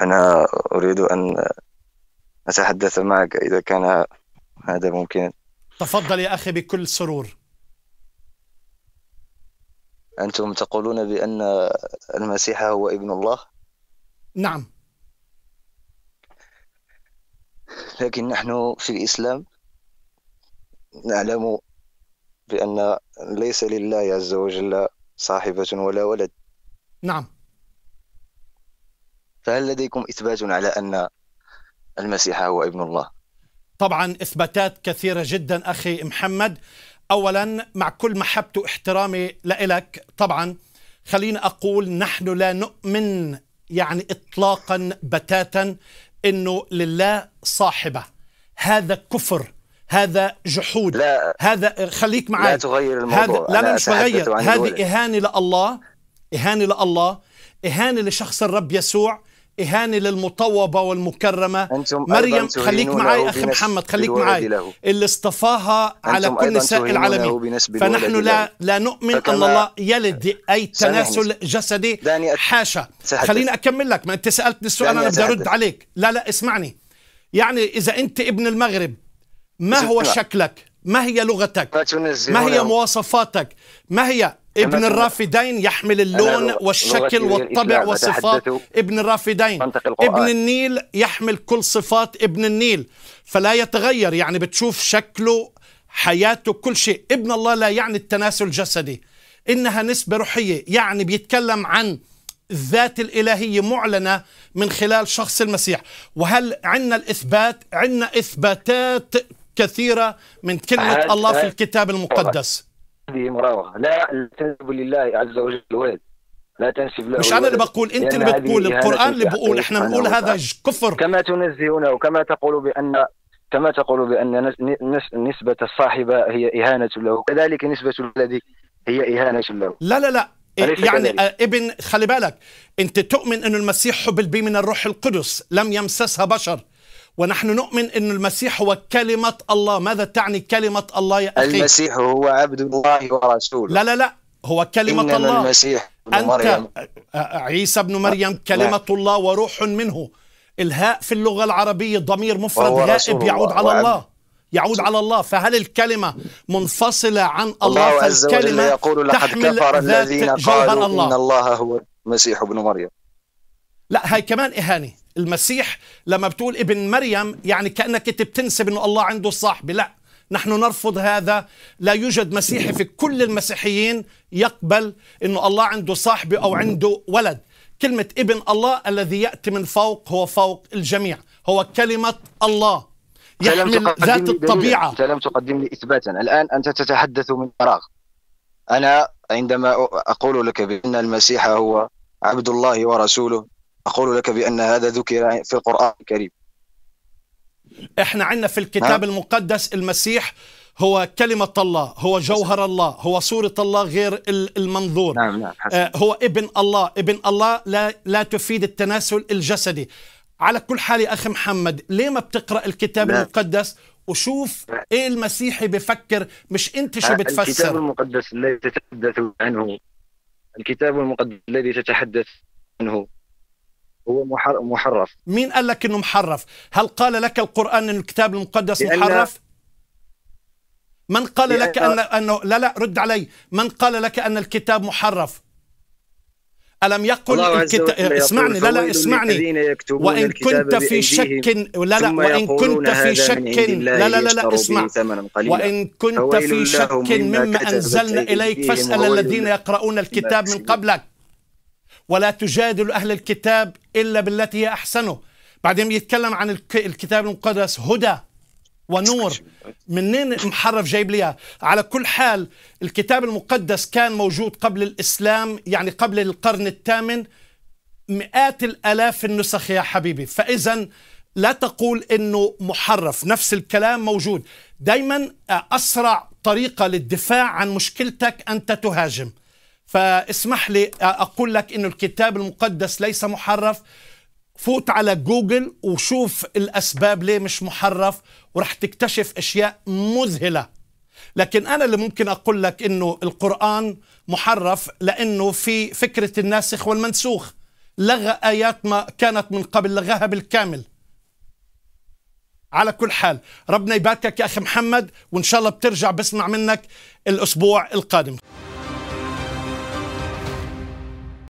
أنا أريد أن أتحدث معك إذا كان هذا ممكن تفضل يا أخي بكل سرور أنتم تقولون بأن المسيح هو ابن الله؟ نعم لكن نحن في الإسلام نعلم بأن ليس لله عز وجل صاحبة ولا ولد نعم فهل لديكم إثبات على أن المسيح هو ابن الله طبعا إثباتات كثيرة جدا أخي محمد أولا مع كل محبه واحترامي لك طبعا خليني أقول نحن لا نؤمن يعني إطلاقا بتاتا أنه لله صاحبة هذا كفر هذا جحود لا هذا خليك معي لا تغير الموضوع هذا لا أنا مش بغير هذه إهانة لله إهانة لله إهانة لشخص الرب يسوع إهانة للمطوبة والمكرمة أنتم مريم خليك معي أخي محمد خليك معي اللي اصطفاها على كل نساء العالمين فنحن لا لا نؤمن أن الله يلد أي تناسل جسدي حاشا خليني أكمل لك ما أنت سألتني السؤال أنا بدي أرد عليك لا لا اسمعني يعني إذا أنت ابن المغرب ما هو شكلك ما هي لغتك ما هي مواصفاتك ما هي ابن الرافدين يحمل اللون والشكل والطبع وصفات ابن الرافدين ابن النيل يحمل كل صفات ابن النيل فلا يتغير يعني بتشوف شكله حياته كل شيء ابن الله لا يعني التناسل الجسدي إنها نسبة روحية يعني بيتكلم عن الذات الإلهية معلنة من خلال شخص المسيح وهل عندنا الإثبات عندنا إثباتات كثيرة من كلمة الله في الكتاب المقدس هذه مراوغة لا تنسب لله عز وجل الولد لا تنسب له مش انا اللي بقول انت اللي بتقول القران اللي بقول احنا بنقول هذا كفر كما تنزهونه وكما تقول بان كما تقول بان نسبه الصاحبه هي اهانه له كذلك نسبه الولد هي اهانه له لا لا لا يعني كذلك. آه، ابن خلي بالك انت تؤمن ان المسيح حبل به من الروح القدس لم يمسسها بشر ونحن نؤمن أن المسيح هو كلمة الله ماذا تعني كلمة الله يا أخي المسيح هو عبد الله ورسوله لا لا لا هو كلمة إنما الله المسيح أنت عيسى بن مريم كلمة الله وروح منه الهاء في اللغة العربية ضمير مفرد غائب يعود على الله يعود على الله فهل الكلمة منفصلة عن الله, الله فالكلمة يقول لقد كفر الذين قالوا الله. إن الله هو المسيح ابن مريم لا هاي كمان إهانة المسيح لما بتقول ابن مريم يعني كأنك بتنسب أنه الله عنده صاحبي لا نحن نرفض هذا لا يوجد مسيحي في كل المسيحيين يقبل أنه الله عنده صاحبي أو عنده ولد كلمة ابن الله الذي يأتي من فوق هو فوق الجميع هو كلمة الله يحمل ذات الطبيعة أنت لم تقدم لي إثباتا الآن أنت تتحدث من فراغ أنا عندما أقول لك بأن المسيح هو عبد الله ورسوله أقول لك بأن هذا ذكر في القرآن الكريم احنا عندنا في الكتاب ها؟ نعم. المقدس المسيح هو كلمة الله هو جوهر الله هو صورة الله غير المنظور نعم نعم حسن. آه، هو ابن الله ابن الله لا, لا تفيد التناسل الجسدي على كل حال أخي محمد ليه ما بتقرأ الكتاب نعم. المقدس وشوف ايه المسيحي بفكر مش انت شو بتفسر الكتاب المقدس الذي تتحدث عنه الكتاب المقدس الذي تتحدث عنه محرف مين قال لك انه محرف هل قال لك القران ان الكتاب المقدس محرف من قال لك ان انه لا لا رد علي من قال لك ان الكتاب محرف ألم يقل الكتاب اسمعني لا لا اسمعني وإن كنت في شك لا لا وإن كنت في شك لا لا لا, لا اسمع وإن كنت في شك مما أنزلنا إليك فاسأل الذين يقرؤون الكتاب من قبلك ولا تجادل أهل الكتاب إلا بالتي هي أحسنه بعدين بيتكلم عن الكتاب المقدس هدى ونور منين محرف جايب ليها على كل حال الكتاب المقدس كان موجود قبل الإسلام يعني قبل القرن الثامن مئات الآلاف النسخ يا حبيبي فإذا لا تقول انه محرف نفس الكلام موجود دايما اسرع طريقه للدفاع عن مشكلتك انت تهاجم فاسمح لي اقول لك انه الكتاب المقدس ليس محرف فوت على جوجل وشوف الاسباب ليه مش محرف ورح تكتشف اشياء مذهله لكن انا اللي ممكن اقول لك انه القران محرف لانه في فكره الناسخ والمنسوخ لغى ايات ما كانت من قبل لغاها بالكامل على كل حال ربنا يباركك يا اخي محمد وان شاء الله بترجع بسمع منك الاسبوع القادم